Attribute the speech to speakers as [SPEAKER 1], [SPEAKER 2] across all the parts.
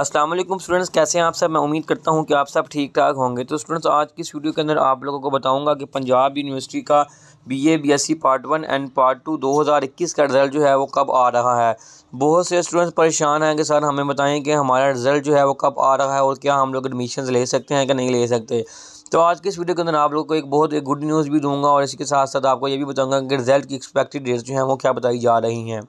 [SPEAKER 1] Aslam students कैसे हैं आप सब मैं उम्मीद करता हूं कि आप सब ठीक ठाक होंगे तो स्टूडेंट्स आज की इस वीडियो के अंदर आप लोगों को बताऊंगा कि पंजाब यूनिवर्सिटी का BA BSc e part one and part two 2021 का रिज़ल्ट जो है वो कब आ रहा है बहुत से स्टूडेंट्स परेशान हैं कि सर हमें बताएँ कि हमारा रिज़ल्ट जो है वो कब आ रहा है और क्या हम लोग एडमिशन ले सकते हैं कि नहीं ले सकते तो आज के इस वीडियो के अंदर आप लोगों को एक बहुत एक गुड न्यूज़ भी दूंगा और इसके साथ साथ आपको ये भी बताऊँगा कि रिज़ल्ट की एक्सपेक्टेड डेट्स जो हैं वो क्या बताई जा रही हैं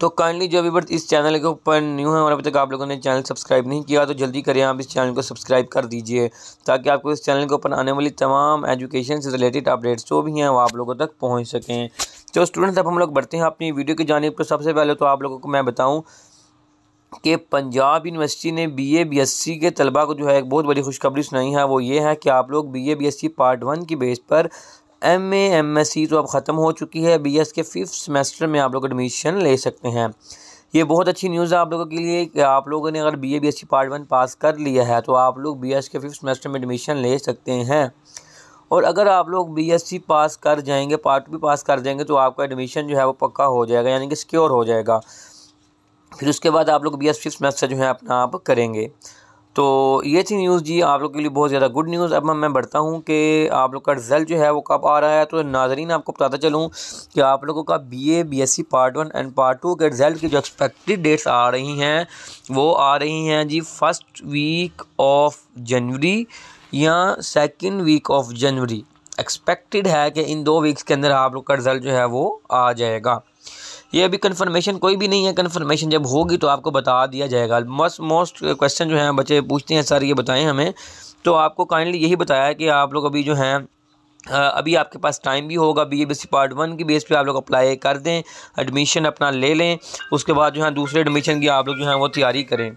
[SPEAKER 1] तो काइंडली जो अभी इस चैनल के ऊपर न्यू है और अभी तक आप लोगों ने चैनल सब्सक्राइब नहीं किया तो जल्दी करें आप इस चैनल को सब्सक्राइब कर दीजिए ताकि आपको इस चैनल के ऊपर आने वाली तमाम एजुकेशन से रिलेटेड अपडेट्स जो भी हैं वो आप लोगों तक पहुँच सकें तो स्टूडेंट्स अब हम लोग बढ़ते हैं अपनी वीडियो की जानब पर सबसे पहले तो आप लोगों को मैं बताऊँ कि पंजाब यूनिवर्सिटी ने बीए बीएससी के तलबा को जो है एक बहुत बड़ी खुशखबरी सुनाई है वो ये है कि आप लोग बीए बीएससी पार्ट वन की बेस पर M A M S C तो अब ख़त्म हो चुकी है बी एस के फिफ्थ सेमेस्टर में आप लोग एडमिशन ले सकते हैं ये बहुत अच्छी न्यूज़ है आप लोगों के लिए कि आप लोगों ने अगर B A B S C part one pass कर लिया है तो आप लोग बी एस के फिफ्थ सेमेस्टर में एडमिशन ले सकते हैं और अगर आप लोग बी एस सी पास कर जाएंगे पार्ट भी पास कर जाएंगे तो आपका एडमिशन जो है वो पक्का हो जाएगा यानी कि सिक्योर हो जाएगा फिर उसके बाद आप लोग बी एस फिफ्थ सेमेस्टर जो है अपना आप करेंगे तो ये थी न्यूज़ जी आप लोग के लिए बहुत ज़्यादा गुड न्यूज़ अब मैं बढ़ता हूँ कि आप लोग का रिज़ल्ट जो है वो कब आ रहा है तो नाजरीन आपको बताता चलूँ कि आप लोगों का BA BSc part one and part two के रिज़ल्ट की जो एक्सपेक्टेड डेट्स आ रही हैं वो आ रही हैं जी फर्स्ट वीक ऑफ जनवरी या second week of January expected है कि इन दो वीक्स के अंदर आप लोग का रिज़ल्ट जो है वो आ जाएगा ये अभी कन्फर्मेशन कोई भी नहीं है कन्फर्मेशन जब होगी तो आपको बता दिया जाएगा मस्ट मोस्ट क्वेश्चन जो है बच्चे पूछते हैं सर ये बताएं हमें तो आपको काइंडली यही बताया कि आप लोग अभी जो हैं अभी आपके पास टाइम भी होगा B A B C part one की बेस पे आप लोग अप्लाई कर दें एडमिशन अपना ले लें उसके बाद जो है दूसरे एडमिशन की आप लोग जो है वो तैयारी करें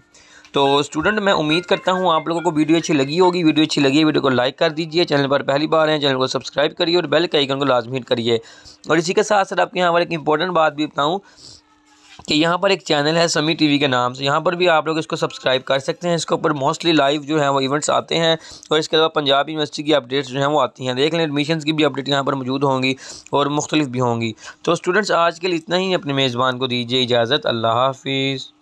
[SPEAKER 1] तो स्टूडेंट मैं उम्मीद करता हूँ आप लोगों को वीडियो अच्छी लगी होगी वीडियो अच्छी लगी वीडियो को लाइक कर दीजिए चैनल पर पहली बार हैं चैनल को सब्सक्राइब करिए और बेल के आइकन को लाजमी करिए और इसी के साथ साथ आपके यहाँ पर एक इंपॉर्टेंट बात भी बताऊँ कि यहाँ पर एक चैनल है समी टीवी के नाम से यहाँ पर भी आप लोग इसको सब्सक्राइब कर सकते हैं इसके ऊपर मोस्टली लाइव जो है वो इवेंट्स आते हैं और इसके अलावा पंजाब यूनिवर्सिटी की अपडेट्स जो हैं वो आती हैं देख लें एडमिशन की भी अपडेट यहाँ पर मौजूद होंगी और मुख्तलिफ भी होंगी तो स्टूडेंट्स आज के लिए इतना ही अपने मेज़बान को दीजिए इजाज़त अल्लाह हाफिज़